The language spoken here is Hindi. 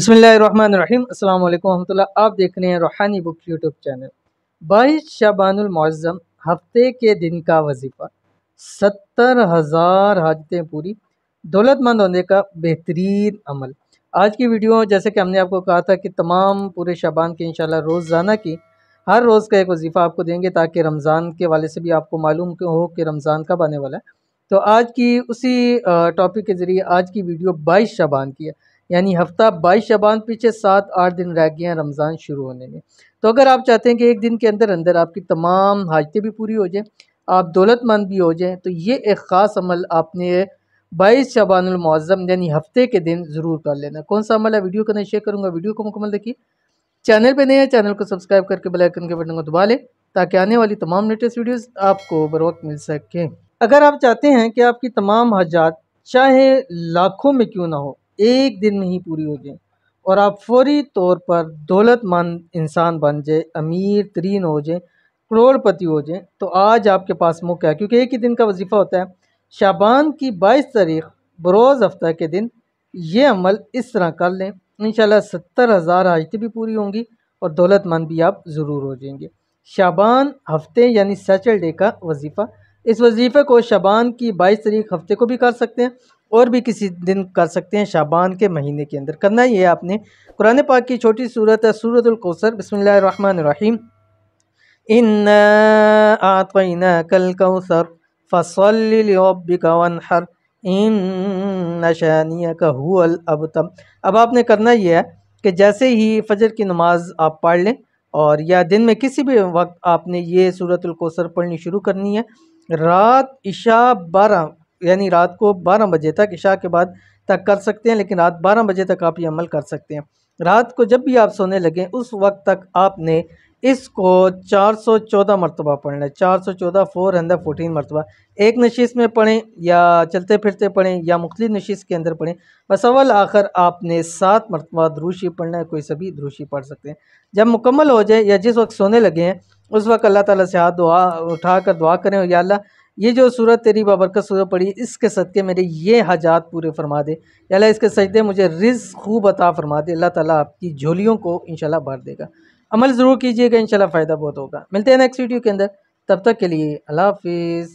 बसमीम अल्लाम वरहमल आप देख रहे हैं रूहानी बुक यूट्यूब चैनल बाईस शबानमज़म हफ्ते के दिन का वजीफ़ा सत्तर हज़ार हाजतें पूरी दौलतमंद होने का बेहतरीन अमल आज की वीडियो जैसे कि हमने आपको कहा था कि तमाम पूरे शबान के इन रोज़ाना की हर रोज़ का एक वजीफ़ा आपको देंगे ताकि रमज़ान के वाले से भी आपको मालूम हो कि रमज़ान कब आने वाला है तो आज की उसी टॉपिक के ज़रिए आज की वीडियो बाईस शबान की है यानी हफ्ता बाईस शबान पीछे सात आठ दिन रह गए हैं रमज़ान शुरू होने में तो अगर आप चाहते हैं कि एक दिन के अंदर अंदर आपकी तमाम हाजतें भी पूरी हो जाएँ आप दौलतमंद भी हो जाएँ तो ये एक ख़ास अमल आपने बाईस शबानमज़म यानी हफ्ते के दिन ज़रूर कर लेना कौन सा अमल है वीडियो को नहीं शेयर करूँगा वीडियो को मुकम्मल देखिए चैनल पर नया चैनल को सब्सक्राइब करके बेलाइकन के बटन को दबा लें ताकि आने वाली तमाम लेटेस्ट वीडियोज़ आपको बर वक्त मिल सकें अगर आप चाहते हैं कि आपकी तमाम हजात चाहे लाखों में क्यों ना हो एक दिन में ही पूरी हो जाए और आप फौरी तौर पर दौलतमंद इंसान बन जाए अमीर तरीन हो जाए करोड़पति हो जाए तो आज आपके पास मौका है क्योंकि एक ही दिन का वजीफ़ा होता है शाबान की बाईस तारीख बरोज़ हफ्ता के दिन ये अमल इस तरह कर लें इन सत्तर हज़ार हाजतें भी पूरी होंगी और दौलतमंद भी आप ज़रूर हो जाएंगे शाबान हफ्ते यानी सैचरडे का वजीफ़ा इस वजीफ़े को शाबान की बाईस तारीख हफ्ते को भी कर सकते हैं और भी किसी दिन कर सकते हैं शाबान के महीने के अंदर करना ये आपने कुरान पाक की छोटी सूरत है सूरतुल्कौसर बसमीम इन आतना कल कौसर फसल हर इन नशानिया का हुल अबतम अब आपने करना यह है कि जैसे ही फजर की नमाज आप पढ़ लें और या दिन में किसी भी वक्त आपने ये सूरतुल्कोसर पढ़नी शुरू करनी है रात इशा बारह यानी रात को बारह बजे तक इशा के बाद तक कर सकते हैं लेकिन रात बारह बजे तक आप ये अमल कर सकते हैं रात को जब भी आप सोने लगें उस वक्त तक आपने इसको 414 मरतबा पढ़ना है 414 414 मरतबा एक नशीस में पढ़ें या चलते फिरते पढ़ें या मुख्त नशीस के अंदर पढ़ें अवल आखिर आपने सात मरतबा द्रूशी पढ़ना है कोई सभी द्रूशी पढ़ सकते हैं जब मुकम्मल हो जाए या जिस वक्त सोने लगे हैं उस वक्त अल्लाह ताला से हाथ दुआ उठा कर दुआ करें या अल्लाह ये जो सूरत तेरी बाबरकत सूरत पड़ी इसके सदक़े मेरे ये हाजात पूरे फरमा दे अल्लाह इसके सजदे मुझे रिज़ खूब अता फरमा दे अल्लाह ताला आपकी झोलियों को इनशाला भर देगा अमल ज़रूर कीजिएगा इन फ़ायदा बहुत होगा मिलते हैं नेक्स्ट वीडियो के अंदर तब तक के लिए अल्लाह हाफिज़